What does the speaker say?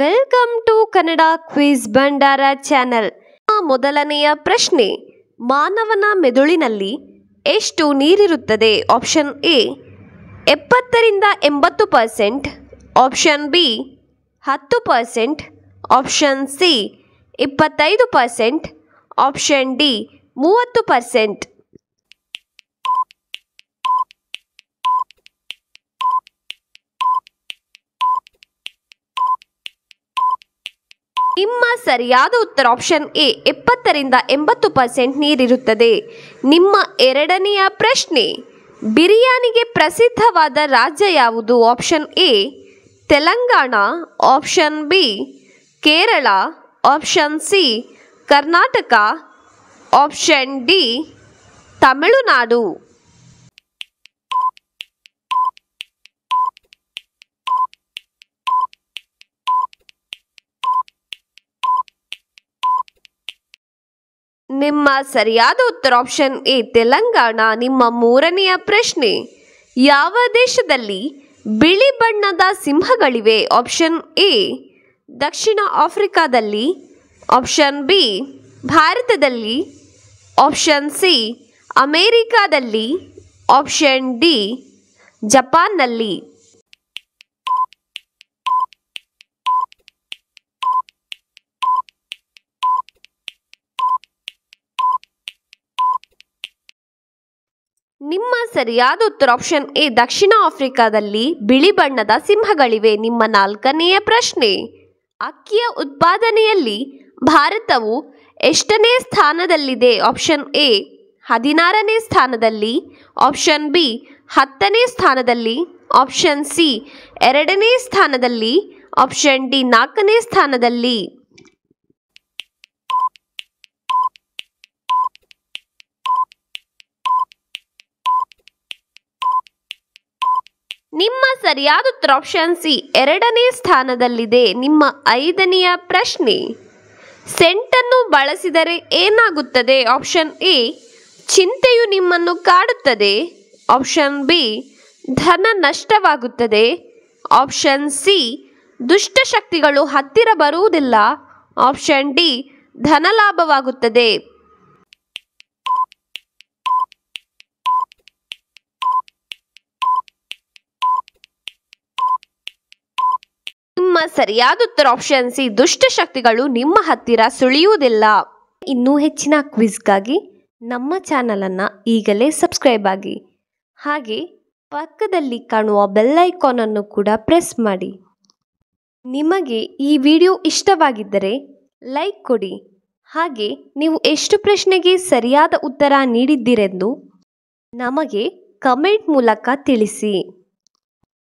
welcome to Kannada quiz Bhandara channel ಮೊದಲನೆಯ ಪ್ರಶ್ನೆ ಮಾನವನ ಮೆದುಳಿನಲ್ಲಿ ಎಷ್ಟು ನೀರಿರುತ್ತದೆ ಆಪ್ಷನ್ ಎ ಎಪ್ಪತ್ತರಿಂದ ಎಂಬತ್ತು ಪರ್ಸೆಂಟ್ ಆಪ್ಷನ್ ಬಿ ಹತ್ತು ಪರ್ಸೆಂಟ್ ಆಪ್ಷನ್ ಸಿ ಇಪ್ಪತ್ತೈದು ಪರ್ಸೆಂಟ್ ಆಪ್ಷನ್ ಡಿ ಮೂವತ್ತು ಪರ್ಸೆಂಟ್ ನಿಮ್ಮ ಸರಿಯಾದ ಉತ್ತರ ಆಪ್ಷನ್ ಎ ಎಪ್ಪತ್ತರಿಂದ ಎಂಬತ್ತು ಪರ್ಸೆಂಟ್ ನೀರಿರುತ್ತದೆ ನಿಮ್ಮ ಎರಡನೆಯ ಪ್ರಶ್ನೆ ಬಿರಿಯಾನಿಗೆ ಪ್ರಸಿದ್ಧವಾದ ರಾಜ್ಯ ಯಾವುದು option A Telangana option B Kerala option C Karnataka option D Tamil Nadu ನಿಮ್ಮ ಸರಿಯಾದ ಉತ್ತರ ಆಪ್ಷನ್ ಎ ತೆಲಂಗಾಣ ನಿಮ್ಮ ಮೂರನೆಯ ಪ್ರಶ್ನೆ ಯಾವ ದೇಶದಲ್ಲಿ ಬಿಳಿ ಬಣ್ಣದ ಸಿಂಹಗಳಿವೆ ಆಪ್ಷನ್ ಎ ದಕ್ಷಿಣ ಆಫ್ರಿಕಾದಲ್ಲಿ ಆಪ್ಷನ್ ಬಿ ಭಾರತದಲ್ಲಿ ಆಪ್ಷನ್ ಸಿ ಅಮೇರಿಕಾದಲ್ಲಿ ಆಪ್ಷನ್ ಡಿ ಜಪಾನ್ನಲ್ಲಿ ನಿಮ್ಮ ಸರಿಯಾದ ಉತ್ತರ ಆಪ್ಷನ್ ಎ ದಕ್ಷಿಣ ಆಫ್ರಿಕಾದಲ್ಲಿ ಬಿಳಿ ಬಣ್ಣದ ಸಿಂಹಗಳಿವೆ ನಿಮ್ಮ ನಾಲ್ಕನೆಯ ಪ್ರಶ್ನೆ ಅಕ್ಕಿಯ ಉತ್ಪಾದನೆಯಲ್ಲಿ ಭಾರತವು ಎಷ್ಟನೇ ಸ್ಥಾನದಲ್ಲಿದೆ ಆಪ್ಷನ್ ಎ ಹದಿನಾರನೇ ಸ್ಥಾನದಲ್ಲಿ ಆಪ್ಷನ್ ಬಿ ಹತ್ತನೇ ಸ್ಥಾನದಲ್ಲಿ ಆಪ್ಷನ್ ಸಿ ಎರಡನೇ ಸ್ಥಾನದಲ್ಲಿ ಆಪ್ಷನ್ ಡಿ ನಾಲ್ಕನೇ ಸ್ಥಾನದಲ್ಲಿ ನಿಮ್ಮ ಸರಿಯಾದ ಉತ್ತರ ಆಪ್ಷನ್ ಸಿ ಎರಡನೇ ಸ್ಥಾನದಲ್ಲಿದೆ ನಿಮ್ಮ ಐದನೆಯ ಪ್ರಶ್ನೆ ಸೆಂಟನ್ನು ಬಳಸಿದರೆ ಏನಾಗುತ್ತದೆ ಆಪ್ಷನ್ ಎ ಚಿಂತೆಯು ನಿಮ್ಮನ್ನು ಕಾಡುತ್ತದೆ ಆಪ್ಷನ್ ಬಿ ಧನ ನಷ್ಟವಾಗುತ್ತದೆ ಆಪ್ಷನ್ ಸಿ ದುಷ್ಟಶಕ್ತಿಗಳು ಹತ್ತಿರ ಬರುವುದಿಲ್ಲ ಆಪ್ಷನ್ ಡಿ ಧನಲಾಭವಾಗುತ್ತದೆ ಸರಿಯಾದ ಉತ್ತರ ಆಪ್ಷನ್ ಸಿ ದುಷ್ಟಶಕ್ತಿಗಳು ನಿಮ್ಮ ಹತ್ತಿರ ಸುಳಿಯುವುದಿಲ್ಲ ಇನ್ನೂ ಹೆಚ್ಚಿನ ಕ್ವಿಜ್ಗಾಗಿ ನಮ್ಮ ಚಾನಲನ್ನು ಈಗಲೇ ಸಬ್ಸ್ಕ್ರೈಬ್ ಆಗಿ ಹಾಗೆ ಪಕ್ಕದಲ್ಲಿ ಕಾಣುವ ಅನ್ನು ಕೂಡ ಪ್ರೆಸ್ ಮಾಡಿ ನಿಮಗೆ ಈ ವಿಡಿಯೋ ಇಷ್ಟವಾಗಿದ್ದರೆ ಲೈಕ್ ಕೊಡಿ ಹಾಗೆ ನೀವು ಎಷ್ಟು ಪ್ರಶ್ನೆಗೆ ಸರಿಯಾದ ಉತ್ತರ ನೀಡಿದ್ದೀರೆಂದು ನಮಗೆ ಕಮೆಂಟ್ ಮೂಲಕ ತಿಳಿಸಿ